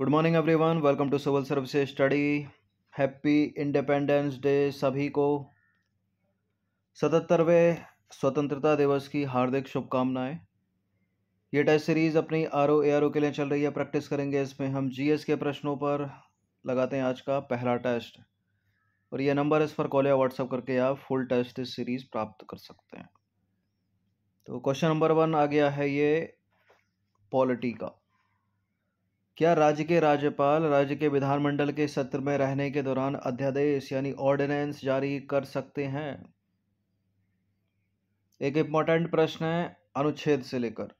good morning everyone welcome to civil service study happy independence day सभी को सतहत्तरवें स्वतंत्रता दिवस की हार्दिक शुभकामनाएं ये टेस्ट सीरीज़ अपनी R O A R O के लिए चल रही है प्रैक्टिस करेंगे इसमें हम जी एस के प्रश्नों पर लगाते हैं आज का पहला टेस्ट और यह नंबर इस पर कॉल या व्हाट्सअप करके आप फुल टेस्ट इस सीरीज़ प्राप्त कर सकते हैं तो क्वेश्चन नंबर वन आ गया है ये पॉलिटी का क्या राज्य के राज्यपाल राज्य के विधानमंडल के सत्र में रहने के दौरान अध्यादेश यानी ऑर्डिनेंस जारी कर सकते हैं एक इंपॉर्टेंट प्रश्न है अनुच्छेद से लेकर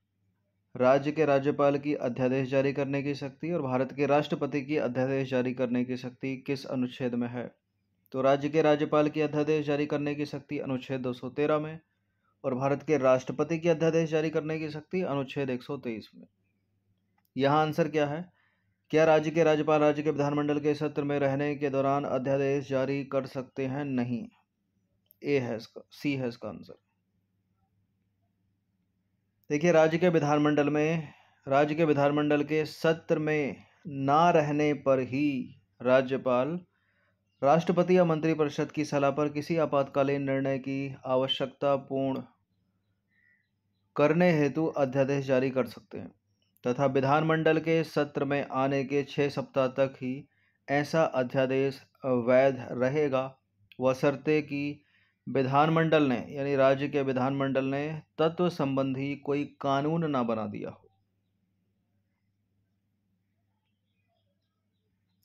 राज्य के राज्यपाल की अध्यादेश जारी करने की शक्ति और भारत के राष्ट्रपति की अध्यादेश जारी करने की शक्ति किस अनुच्छेद में है तो राज्य के राज्यपाल की अध्यादेश जारी करने की शक्ति अनुच्छेद 213 में और भारत के राष्ट्रपति की अध्यादेश जारी करने की शक्ति अनुच्छेद 123 में यहाँ आंसर क्या है क्या राज्य के राज्यपाल राज्य के विधानमंडल के सत्र में रहने के दौरान अध्यादेश जारी कर सकते हैं नहीं ए है इसका सी है इसका आंसर देखिए राज्य के विधानमंडल में राज्य के विधानमंडल के सत्र में ना रहने पर ही राज्यपाल राष्ट्रपति या मंत्रिपरिषद की सलाह पर किसी आपातकालीन निर्णय की आवश्यकता पूर्ण करने हेतु अध्यादेश जारी कर सकते हैं तथा विधानमंडल के सत्र में आने के छः सप्ताह तक ही ऐसा अध्यादेश वैध रहेगा वसरते कि विधानमंडल ने यानी राज्य के विधानमंडल ने तत्व संबंधी कोई कानून ना बना दिया हो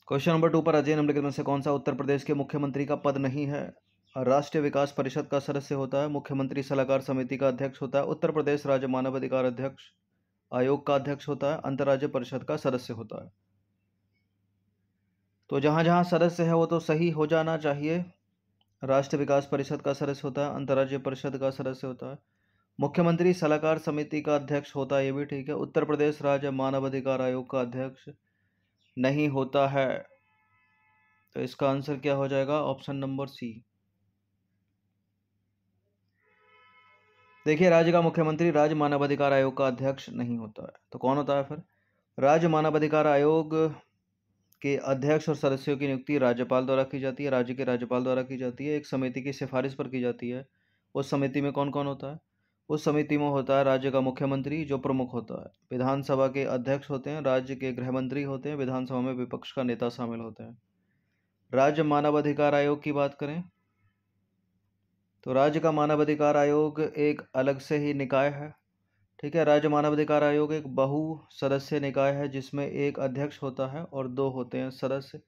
क्वेश्चन नंबर टू पर अजय निम्नलिखित में से कौन सा उत्तर प्रदेश के मुख्यमंत्री का पद नहीं है राष्ट्रीय विकास परिषद का सदस्य होता है मुख्यमंत्री सलाहकार समिति का अध्यक्ष होता है उत्तर प्रदेश राज्य मानवाधिकार अध्यक्ष आयोग का अध्यक्ष होता है अंतर्राज्य परिषद का सदस्य होता है तो जहाँ जहाँ सदस्य है वो तो सही हो जाना चाहिए राष्ट्रीय विकास परिषद का सदस्य होता है अंतर्राज्य परिषद का सदस्य होता है मुख्यमंत्री सलाहकार समिति का अध्यक्ष होता है ये भी ठीक है उत्तर प्रदेश राज्य मानवाधिकार आयोग का अध्यक्ष नहीं होता है तो इसका आंसर क्या हो जाएगा ऑप्शन नंबर सी देखिए राज्य का मुख्यमंत्री राज्य मानवाधिकार आयोग का अध्यक्ष नहीं होता है तो कौन होता है फिर राज्य मानवाधिकार आयोग के अध्यक्ष और सदस्यों की नियुक्ति राज्यपाल द्वारा की जाती है राज्य के राज्यपाल द्वारा की जाती है एक समिति की सिफारिश पर की जाती है उस समिति में कौन कौन होता है उस समिति में होता है राज्य का मुख्यमंत्री जो प्रमुख होता है विधानसभा के अध्यक्ष होते हैं राज्य के गृह मंत्री होते हैं विधानसभा में विपक्ष का नेता शामिल होते हैं राज्य मानवाधिकार आयोग की बात करें तो राज्य का मानवाधिकार आयोग एक अलग से ही निकाय है ठीक है राज्य मानवाधिकार आयोग एक बहु सदस्य निकाय है जिसमें एक अध्यक्ष होता है और दो होते हैं सदस्य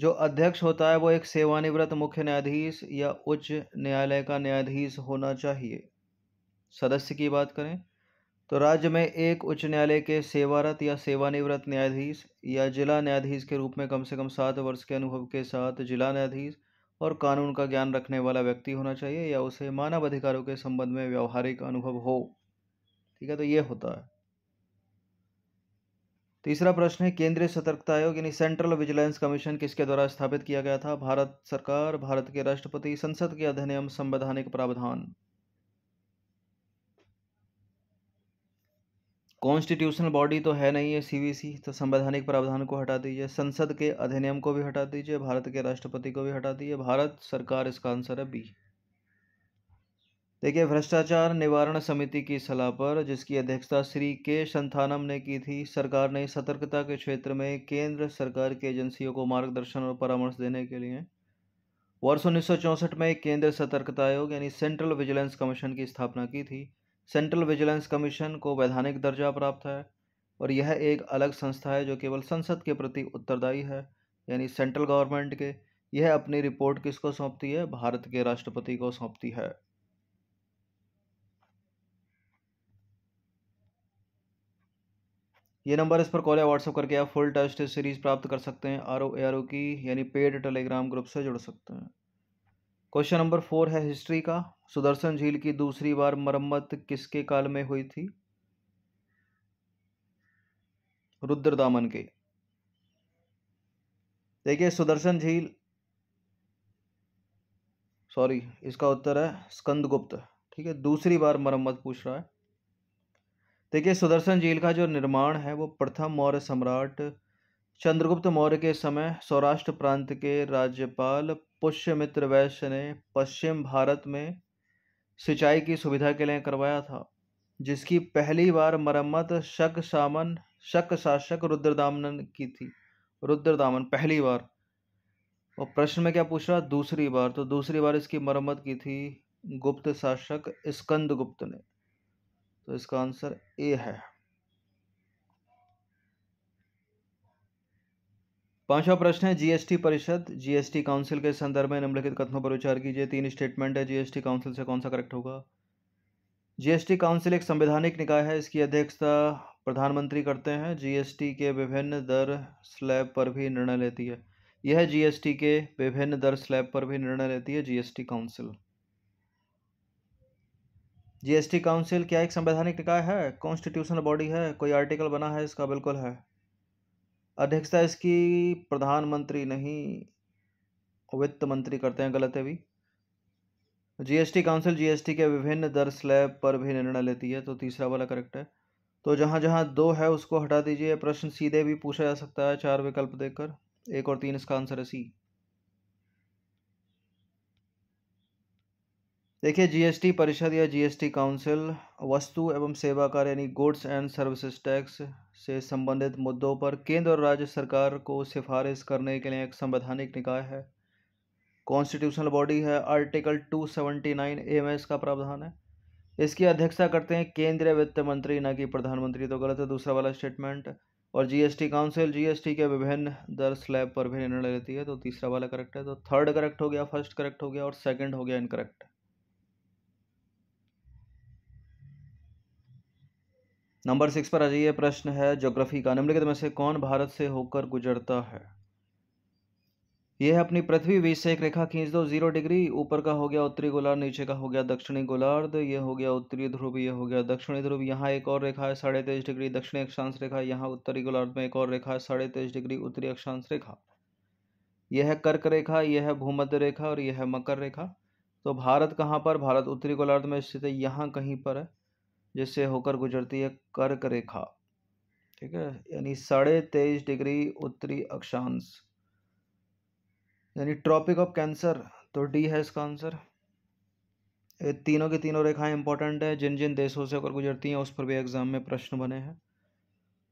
जो अध्यक्ष होता है वो एक सेवानिवृत्त मुख्य न्यायाधीश या उच्च न्यायालय का न्यायाधीश होना चाहिए सदस्य की बात करें तो राज्य में एक उच्च न्यायालय के सेवारत या सेवानिवृत्त न्यायाधीश या जिला न्यायाधीश के रूप में कम से कम सात वर्ष के अनुभव के साथ जिला न्यायाधीश और कानून का ज्ञान रखने वाला व्यक्ति होना चाहिए या उसे मानव अधिकारों के संबंध में व्यवहारिक अनुभव हो ठीक है तो ये होता है तीसरा प्रश्न है केंद्रीय सतर्कता आयोग यानी सेंट्रल विजिलेंस कमीशन किसके द्वारा स्थापित किया गया था भारत सरकार भारत के राष्ट्रपति संसद के अधिनियम संवैधानिक प्रावधान कॉन्स्टिट्यूशनल बॉडी तो है नहीं है सीवीसी तो संवैधानिक प्रावधान को हटा दीजिए संसद के अधिनियम को भी हटा दीजिए भारत के राष्ट्रपति को भी हटा दीजिए भारत सरकार इसका आंसर है बी देखिए भ्रष्टाचार निवारण समिति की सलाह पर जिसकी अध्यक्षता श्री के संथानम ने की थी सरकार ने सतर्कता के क्षेत्र में केंद्र सरकार की एजेंसियों को मार्गदर्शन और परामर्श देने के लिए वर्ष उन्नीस में केंद्र सतर्कता आयोग यानी सेंट्रल विजिलेंस कमीशन की स्थापना की थी सेंट्रल विजिलेंस कमीशन को वैधानिक दर्जा प्राप्त है और यह एक अलग संस्था है जो केवल संसद के प्रति उत्तरदायी है यानी सेंट्रल गवर्नमेंट के यह अपनी रिपोर्ट किसको सौंपती है भारत के राष्ट्रपति को सौंपती है ये नंबर इस पर कॉल या व्हाट्सअप करके आप फुल टेस्ट सीरीज प्राप्त कर सकते हैं आर ओ ए आर ओ की यानी पेड टेलीग्राम ग्रुप से जुड़ सकते हैं क्वेश्चन नंबर फोर है हिस्ट्री का सुदर्शन झील की दूसरी बार मरम्मत किसके काल में हुई थी रुद्र दामन के देखिए सुदर्शन झील सॉरी इसका उत्तर है स्कंदगुप्त ठीक है दूसरी बार मरम्मत पूछ रहा है देखिए सुदर्शन झील का जो निर्माण है वो प्रथम मौर्य सम्राट चंद्रगुप्त मौर्य के समय सौराष्ट्र प्रांत के राज्यपाल पुष्यमित्र वैश्य ने पश्चिम भारत में सिंचाई की सुविधा के लिए करवाया था जिसकी पहली बार मरम्मत शक सामन शक शासक रुद्रदामन की थी रुद्रदामन पहली बार और प्रश्न में क्या पूछ रहा दूसरी बार तो दूसरी बार इसकी मरम्मत की थी गुप्त शासक स्कंद गुप्त ने तो इसका आंसर ए है पांचवा प्रश्न है जीएसटी परिषद जीएसटी काउंसिल के संदर्भ में निम्नलिखित कथनों पर विचार कीजिए तीन स्टेटमेंट है जीएसटी काउंसिल से कौन सा करेक्ट होगा जीएसटी काउंसिल एक संवैधानिक निकाय है इसकी अध्यक्षता प्रधानमंत्री करते हैं जीएसटी के विभिन्न दर स्लैब पर भी निर्णय लेती है यह जीएसटी के विभिन्न दर स्लैब पर भी निर्णय लेती है जीएसटी काउंसिल जीएसटी काउंसिल क्या एक संवैधानिक निकाय है कॉन्स्टिट्यूशनल बॉडी है कोई आर्टिकल बना है इसका बिल्कुल है अध्यक्षता इसकी प्रधानमंत्री नहीं वित्त मंत्री करते हैं गलत है भी जीएसटी काउंसिल जीएसटी के विभिन्न दर स्लैब पर भी निर्णय लेती है तो तीसरा वाला करेक्ट है तो जहाँ जहाँ दो है उसको हटा दीजिए प्रश्न सीधे भी पूछा जा सकता है चार विकल्प देकर एक और तीन इसका आंसर है सी देखिए जीएसटी परिषद या जीएसटी काउंसिल वस्तु एवं सेवा कर यानी गुड्स एंड सर्विसेज टैक्स से संबंधित मुद्दों पर केंद्र और राज्य सरकार को सिफारिश करने के लिए एक संवैधानिक निकाय है कॉन्स्टिट्यूशनल बॉडी है आर्टिकल 279 एएमएस का प्रावधान है इसकी अध्यक्षता करते हैं केंद्रीय वित्त मंत्री न कि प्रधानमंत्री तो गलत है दूसरा वाला स्टेटमेंट और जीएसटी काउंसिल जीएसटी के विभिन्न दर स्लैब पर भी निर्णय लेती है तो तीसरा वाला करेक्ट है तो थर्ड करेक्ट हो गया फर्स्ट करेक्ट हो गया और सेकेंड हो गया इनकरेक्ट नंबर सिक्स पर आ जाइए प्रश्न है ज्योग्राफी का निम्नलिखित में से कौन भारत से होकर गुजरता है यह अपनी पृथ्वी बीच से एक रेखा खींच दो जीरो डिग्री ऊपर का हो गया उत्तरी गोलार्ध नीचे का हो गया दक्षिणी गोलार्ध ये हो गया उत्तरी ध्रुव यह हो गया दक्षिणी ध्रुव यहाँ एक और रेखा है साढ़े तेईस डिग्री दक्षिणी अक्षांश रेखा यहाँ उत्तरी गोलार्ध में एक और रेखा है साढ़े तेईस डिग्री उत्तरी अक्षांश रेखा यह है कर्क रेखा यह है भूमध्य रेखा और यह है मकर रेखा तो भारत कहाँ पर भारत उत्तरी गोलार्ध में स्थित है यहाँ कहीं पर है जिससे होकर गुजरती है कर्क रेखा ठीक है यानी साढ़े तेईस डिग्री उत्तरी अक्षांश यानी ट्रॉपिक ऑफ कैंसर तो डी है इसका आंसर ये तीनों की तीनों रेखाएं इंपॉर्टेंट है जिन जिन देशों से होकर गुजरती हैं उस पर भी एग्जाम में प्रश्न बने हैं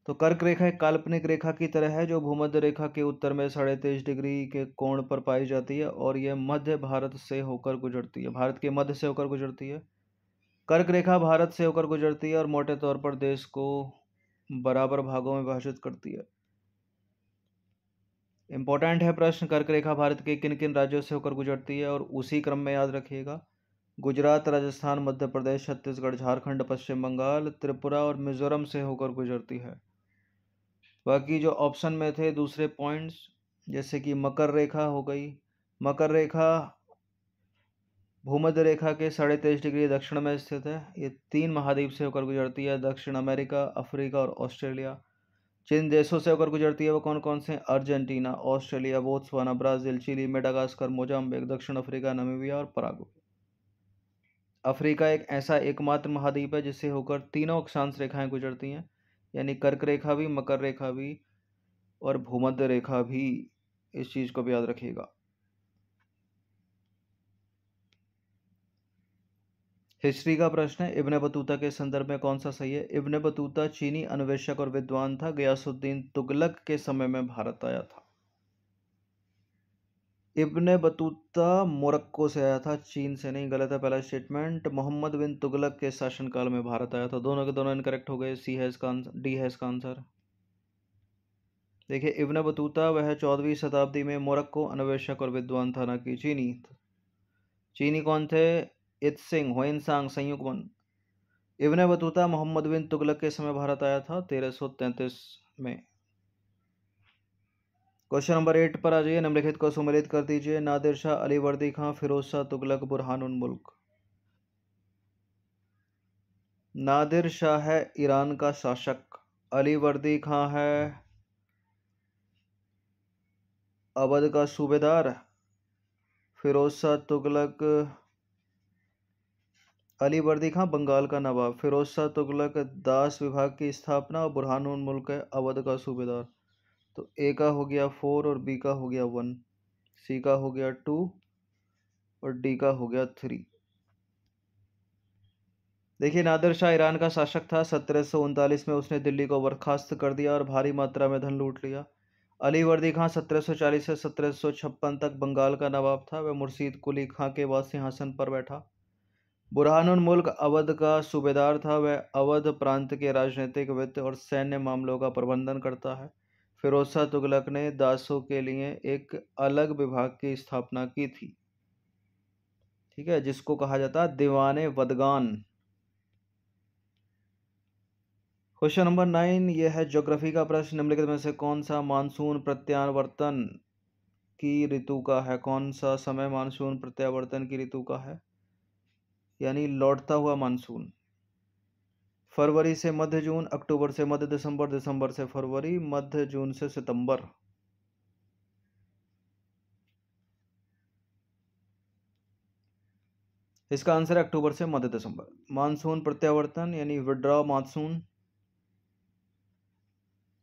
तो कर्क रेखा एक काल्पनिक रेखा की तरह है जो भूमध्य रेखा के उत्तर में साढ़े तेईस डिग्री के कोण पर पाई जाती है और यह मध्य भारत से होकर गुजरती है भारत के मध्य से होकर गुजरती है कर्क रेखा भारत से होकर गुजरती है और मोटे तौर पर देश को बराबर भागों में विभाजित करती है इंपॉर्टेंट है प्रश्न कर्क रेखा भारत के किन किन राज्यों से होकर गुजरती है और उसी क्रम में याद रखिएगा गुजरात राजस्थान मध्य प्रदेश छत्तीसगढ़ झारखंड पश्चिम बंगाल त्रिपुरा और मिजोरम से होकर गुजरती है बाकी जो ऑप्शन में थे दूसरे पॉइंट्स जैसे कि मकर रेखा हो गई मकर रेखा भूमध्य रेखा के साढ़े तेईस डिग्री दक्षिण में स्थित है ये तीन महाद्वीप से होकर गुजरती है दक्षिण अमेरिका अफ्रीका और ऑस्ट्रेलिया जिन देशों से होकर गुजरती है वो कौन कौन से Argentina Australia Botswana Brazil Chile Madagascar Mozambique दक्षिण अफ्रीका नमीबिया और परागो अफ्रीका एक ऐसा एकमात्र महाद्वीप है जिससे होकर तीनों अक्षांश रेखाएं गुजरती हैं यानी कर्क रेखा भी मकर रेखा भी और भूमध्य रेखा भी इस चीज़ को भी याद रखिएगा हिस्ट्री का प्रश्न है इब्न बतूता के संदर्भ में कौन सा सही है इब्न बतूता चीनी अन्वेषक और विद्वान था गयासुद्दीन तुगलक के समय में भारत आया था इब्ने बतूता मोरक्को से आया था चीन से नहीं गलत है पहला स्टेटमेंट मोहम्मद बिन तुगलक के शासनकाल में भारत आया था दोनों के दोनों इनकरेक्ट हो गए सी है इसका आंसर डी है इसका आंसर देखिए इब्न बतूता वह चौदहवीं शताब्दी में मोरक्को अन्वेषक और विद्वान था ना कि चीनी चीनी कौन थे इत सिंह होइनसांग संयुक्त बन इबन बतूता मोहम्मद बिन तुगलक के समय भारत आया था तेरह में क्वेश्चन नंबर एट पर आ जाइए निम्नलिखित को सुमेलित कर दीजिए नादिर शाह अली वर्दी खां फिरोज शाह तुगलक बुरहान उन मुल्क नादिर शाह है ईरान का शासक अली वर्दी खां है अवध का सूबेदार फिरोज शाह तुगलक अली वर्दी खां बंगाल का नवाब फिरोज शाह तुगलक दास विभाग की स्थापना और बुरहान मुल्क है अवध का सूबेदार तो ए का हो गया फोर और बी का हो गया वन सी का हो गया टू और डी का हो गया थ्री देखिए नादर शाह ईरान का शासक था सत्रह में उसने दिल्ली को बर्खास्त कर दिया और भारी मात्रा में धन लूट लिया अली वर्दी खां 1740 से 1756 तक बंगाल का नवाब था वह मुर्शीद कुली खां के बाद सिंहासन पर बैठा मुल्क अवध का सूबेदार था वह अवध प्रांत के राजनीतिक वित्त और सैन्य मामलों का प्रबंधन करता है फिरोजा तुगलक ने दासों के लिए एक अलग विभाग की स्थापना की थी ठीक है जिसको कहा जाता है दीवान वदगान क्वेश्चन नंबर नाइन ये है ज्योग्राफी का प्रश्न निम्नलिखित में से कौन सा मानसून प्रत्यावर्तन की ऋतु का है कौन सा समय मानसून प्रत्यावर्तन की ऋतु का है यानी लौटता हुआ मानसून फरवरी से मध्य जून अक्टूबर से मध्य दिसंबर दिसंबर से फरवरी मध्य जून से सितंबर इसका आंसर है अक्टूबर से मध्य दिसंबर मानसून प्रत्यावर्तन यानी विड्रॉ मानसून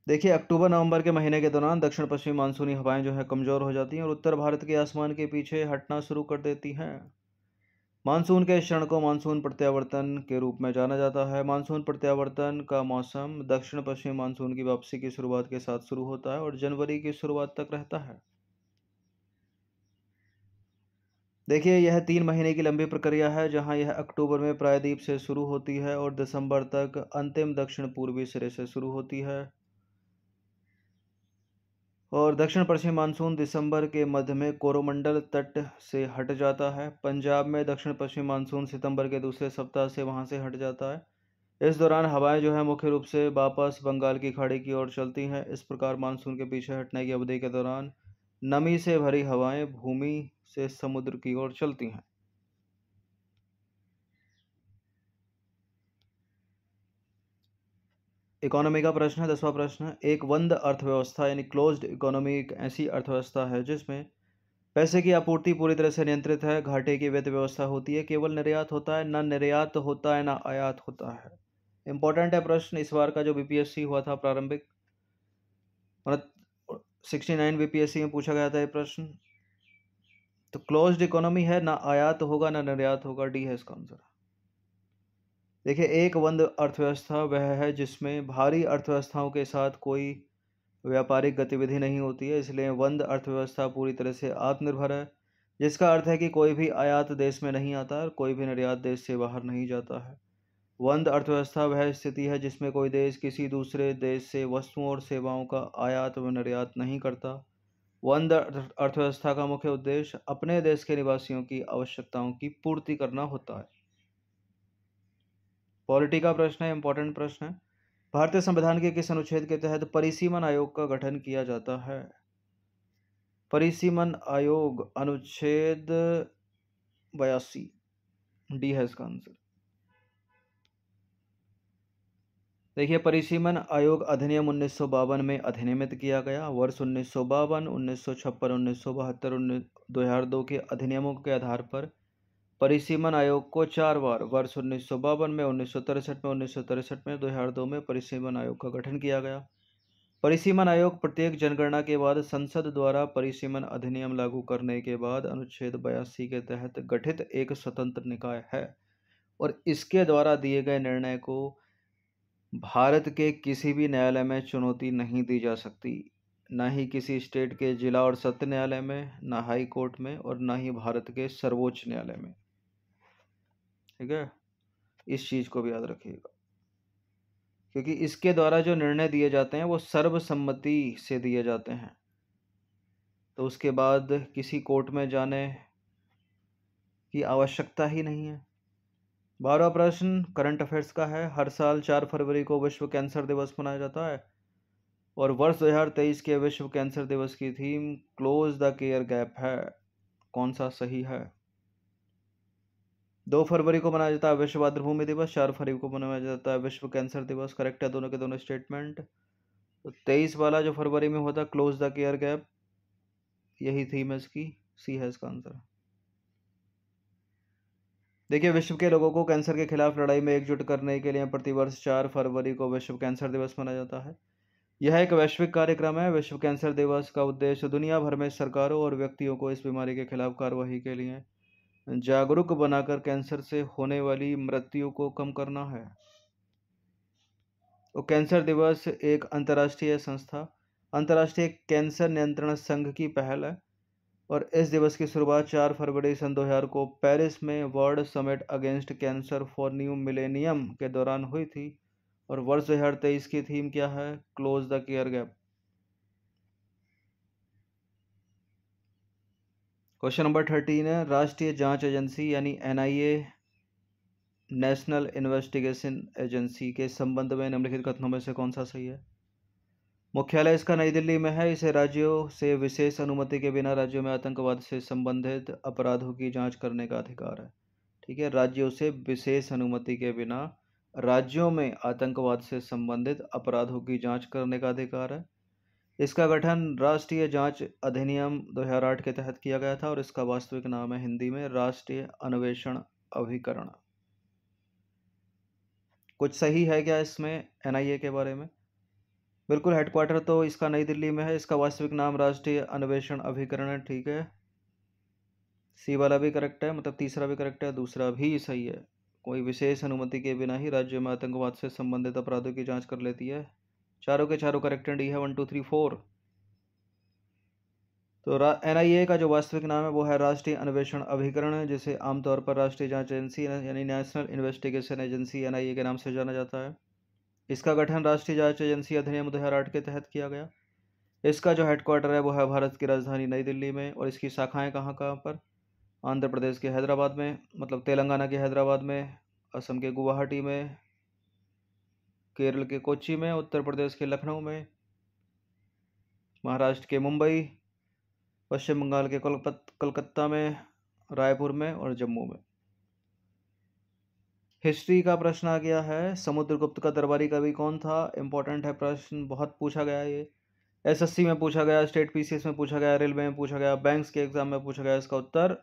देखिए अक्टूबर नवंबर के महीने के दौरान दक्षिण पश्चिमी मानसूनी हवाएं जो है कमज़ोर हो जाती हैं और उत्तर भारत के आसमान के पीछे हटना शुरू कर देती हैं मानसून के क्षण को मानसून प्रत्यावर्तन के रूप में जाना जाता है मानसून प्रत्यावर्तन का मौसम दक्षिण पश्चिम मानसून की वापसी की शुरुआत के साथ शुरू होता है और जनवरी की शुरुआत तक रहता है देखिए यह तीन महीने की लंबी प्रक्रिया है जहां यह अक्टूबर में प्रायद्वीप से शुरू होती है और दिसंबर तक अंतिम दक्षिण पूर्वी सिरे से शुरू होती है और दक्षिण पश्चिम मानसून दिसंबर के मध्य में कोरोमंडल तट से हट जाता है पंजाब में दक्षिण पश्चिम मानसून सितंबर के दूसरे सप्ताह से वहाँ से हट जाता है इस दौरान हवाएं जो है मुख्य रूप से वापस बंगाल की खाड़ी की ओर चलती हैं इस प्रकार मानसून के पीछे हटने की अवधि के दौरान नमी से भरी हवाएं भूमि से समुद्र की ओर चलती हैं इकोनॉमी का प्रश्न है दसवां प्रश्न एक बंद अर्थव्यवस्था यानी क्लोज्ड इकोनॉमी एक ऐसी अर्थव्यवस्था है जिसमें पैसे की आपूर्ति पूरी तरह से नियंत्रित है घाटे की वित्त व्यवस्था होती है केवल निर्यात होता है ना निर्यात होता है ना आयात होता है इंपॉर्टेंट है प्रश्न इस बार का जो बीपीएससी हुआ था प्रारंभिक सिक्सटी नाइन बीपीएससी में पूछा गया था ये प्रश्न तो क्लोज्ड इकोनॉमी है ना आयात होगा ना निर्यात होगा डी है इसका आंसर देखिए एक वंद अर्थव्यवस्था वह है जिसमें भारी अर्थव्यवस्थाओं के साथ कोई व्यापारिक गतिविधि नहीं होती है इसलिए वंद अर्थव्यवस्था पूरी तरह से आत्मनिर्भर है जिसका अर्थ है कि कोई भी आयात देश में नहीं आता और कोई भी निर्यात देश से बाहर नहीं जाता है वंद अर्थव्यवस्था वह स्थिति है जिसमें कोई देश किसी दूसरे देश से वस्तुओं और सेवाओं का आयात व निर्यात नहीं करता वंद अर्थव्यवस्था का मुख्य उद्देश्य अपने देश के निवासियों की आवश्यकताओं की पूर्ति करना होता है पॉलिटी का प्रश्न है इंपॉर्टेंट प्रश्न है भारतीय संविधान के किस अनुच्छेद के तहत परिसीमन आयोग का गठन किया जाता है परिसीमन आयोग अनुच्छेद बयासी डी है इसका आंसर देखिए परिसीमन आयोग अधिनियम उन्नीस में अधिनियमित किया गया वर्ष उन्नीस सौ बावन उन्नीस सौ छप्पन उन्नीस सौ बहत्तर उन्नीस दो हजार दो के अधिनियमों के आधार पर परिसीमन आयोग को चार बार वर्ष उन्नीस सौ बावन में उन्नीस सौ तिरसठ में उन्नीस सौ तिरसठ में दो में परिसीमन आयोग का गठन किया गया परिसीमन आयोग प्रत्येक जनगणना के बाद संसद द्वारा परिसीमन अधिनियम लागू करने के बाद अनुच्छेद बयासी के तहत गठित एक स्वतंत्र निकाय है और इसके द्वारा दिए गए निर्णय को भारत के किसी भी न्यायालय में चुनौती नहीं दी जा सकती न ही किसी स्टेट के जिला और सत्र न्यायालय में न हाई कोर्ट में और न ही भारत के सर्वोच्च न्यायालय में ठीक है इस चीज़ को भी याद रखिएगा क्योंकि इसके द्वारा जो निर्णय दिए जाते हैं वो सर्वसम्मति से दिए जाते हैं तो उसके बाद किसी कोर्ट में जाने की आवश्यकता ही नहीं है बारह प्रश्न करंट अफेयर्स का है हर साल चार फरवरी को विश्व कैंसर दिवस मनाया जाता है और वर्ष 2023 के विश्व कैंसर दिवस की theme close the care gap है कौन सा सही है दो फरवरी को मनाया जाता है विश्व मातृभूमि दिवस चार फरवरी को मनाया जाता है विश्व कैंसर दिवस करेक्ट है दोनों के दोनों स्टेटमेंट तो तेईस वाला जो फरवरी में होता क्लोज द केयर गैप यही थीम है इसकी सी है इसका आंसर देखिए विश्व के लोगों को कैंसर के खिलाफ लड़ाई में एकजुट करने के लिए प्रतिवर्ष चार फरवरी को विश्व कैंसर दिवस मनाया जाता है यह एक वैश्विक कार्यक्रम है विश्व कैंसर दिवस का उद्देश्य दुनिया भर में सरकारों और व्यक्तियों को इस बीमारी के खिलाफ कार्रवाई के लिए जागरूक बनाकर कैंसर से होने वाली मृत्यु को कम करना है और कैंसर दिवस एक अंतर्राष्ट्रीय संस्था अंतर्राष्ट्रीय कैंसर नियंत्रण संघ की पहल है और इस दिवस की शुरुआत चार फरवरी सन दो को पेरिस में world summit against cancer for new millennium के दौरान हुई थी और वर्ष दो की थीम क्या है close the care gap question number thirteen है राष्ट्रीय जांच एजेंसी यानी एनआईए नेशनल इन्वेस्टिगेशन एजेंसी के संबंध में निम्नलिखित कथनों में से कौन सा सही है मुख्यालय इसका नई दिल्ली में है इसे राज्यों से विशेष अनुमति के बिना राज्यों में आतंकवाद से संबंधित अपराधों की जांच करने का अधिकार है ठीक है राज्यों से विशेष अनुमति के बिना राज्यों में आतंकवाद से संबंधित अपराधों की जांच करने का अधिकार है इसका गठन राष्ट्रीय जांच अधिनियम 2008 के तहत किया गया था और इसका वास्तविक नाम है हिंदी में राष्ट्रीय अन्वेषण अभिकरण कुछ सही है क्या इसमें एनआईए के बारे में बिल्कुल हेडक्वार्टर तो इसका नई दिल्ली में है इसका वास्तविक नाम राष्ट्रीय अन्वेषण अभिकरण है ठीक है सी वाला भी करेक्ट है मतलब तीसरा भी करेक्ट है दूसरा भी सही है कोई विशेष अनुमति के बिना ही राज्य में आतंकवाद से संबंधित अपराधों की जांच कर लेती है चारों के चारों करेक्ट एंड ये है वन टू थ्री फोर तो ए का जो वास्तविक नाम है वो है राष्ट्रीय अन्वेषण अभिकरण जिसे आमतौर पर राष्ट्रीय जांच एजेंसी यानी नेशनल इन्वेस्टिगेशन एजेंसी एन के नाम से जाना जाता है इसका गठन राष्ट्रीय जांच एजेंसी अधिनियम दो हज़ार आठ के तहत किया गया इसका जो हेडक्वार्टर है वो है भारत की राजधानी नई दिल्ली में और इसकी शाखाएँ कहाँ कहाँ पर आंध्र प्रदेश के हैदराबाद में मतलब तेलंगाना के हैदराबाद में असम के गुवाहाटी में केरल के कोची में उत्तर प्रदेश के लखनऊ में महाराष्ट्र के मुंबई पश्चिम बंगाल के कोलकत कलकत्ता में रायपुर में और जम्मू में हिस्ट्री का प्रश्न आ गया है समुद्रगुप्त का दरबारी कवि कौन था इंपॉर्टेंट है प्रश्न बहुत पूछा गया ये एसएससी में पूछा गया स्टेट पीसीएस में पूछा गया रेलवे में पूछा गया बैंक्स के एग्जाम में पूछा गया इसका उत्तर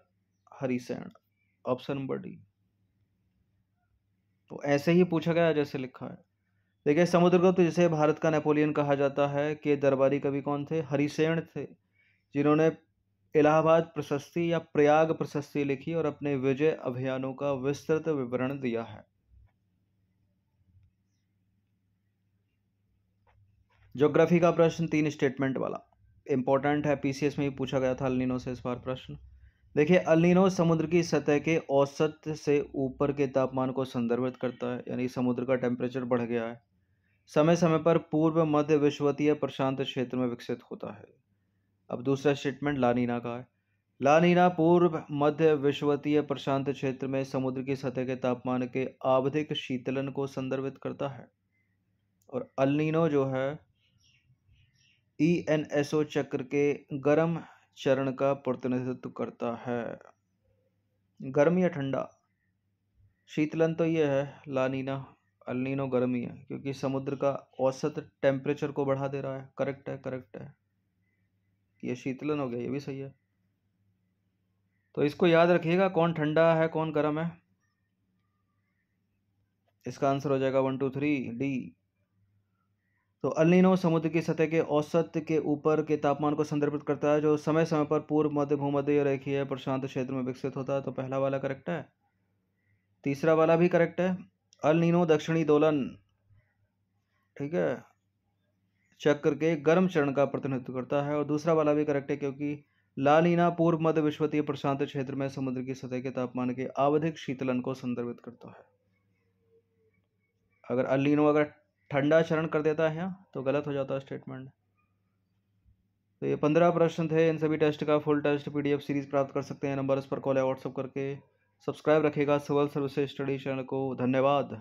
हरिसेन ऑप्शन नंबर डी तो ऐसे ही पूछा गया जैसे लिखा है देखिए समुद्रगुप्त तो जिसे भारत का नेपोलियन कहा जाता है के दरबारी कवि कौन थे हरिसेण थे जिन्होंने इलाहाबाद प्रशस्ति या प्रयाग प्रशस्ति लिखी और अपने विजय अभियानों का विस्तृत विवरण दिया है ज्योग्राफी का प्रश्न तीन स्टेटमेंट वाला इंपॉर्टेंट है पीसीएस में भी पूछा गया था अलिनो से इस बार प्रश्न देखिए अलिनो समुद्र की सतह के औसत से ऊपर के तापमान को संदर्भित करता है यानी समुद्र का टेम्परेचर बढ़ गया है समय समय पर पूर्व मध्य विश्वतीय प्रशांत क्षेत्र में विकसित होता है अब दूसरा स्टेटमेंट लानीना का है लानीना पूर्व मध्य विश्वतीय प्रशांत क्षेत्र में समुद्र की सतह के तापमान के आवधिक शीतलन को संदर्भित करता है और अलनीनो जो है ई एन एस ओ चक्र के गर्म चरण का प्रतिनिधित्व करता है गर्म या ठंडा शीतलन तो यह है लानीना अलिनो गर्मी है क्योंकि समुद्र का औसत टेम्परेचर को बढ़ा दे रहा है करेक्ट है करेक्ट है ये शीतलन हो गया ये भी सही है तो इसको याद रखिएगा कौन ठंडा है कौन गर्म है इसका आंसर हो जाएगा वन टू थ्री डी तो अलिनो समुद्र की सतह के औसत के ऊपर के तापमान को संदर्भित करता है जो समय समय पर पूर्व मध्य भूमध्य रेखीय प्रशांत क्षेत्र में विकसित होता है तो पहला वाला करेक्ट है तीसरा वाला भी करेक्ट है अल नीनो दक्षिणी दोलन ठीक है चेक करके गर्म चरण का प्रतिनिधित्व करता है और दूसरा वाला भी करेक्ट है क्योंकि लालीना पूर्व मध्य विश्वतीय प्रशांत क्षेत्र में समुद्र की सतह के तापमान के आवधिक शीतलन को संदर्भित करता है अगर अलिनो अगर ठंडा चरण कर देता है तो गलत हो जाता है स्टेटमेंट तो ये पंद्रह प्रश्न थे इन सभी टेस्ट का फुल टेस्ट पीडीएफ सीरीज प्राप्त कर सकते हैं नंबर पर कॉल या व्हाट्सअप करके सब्सक्राइब रखेगा सिविल सर्विस स्टडी चैनल को धन्यवाद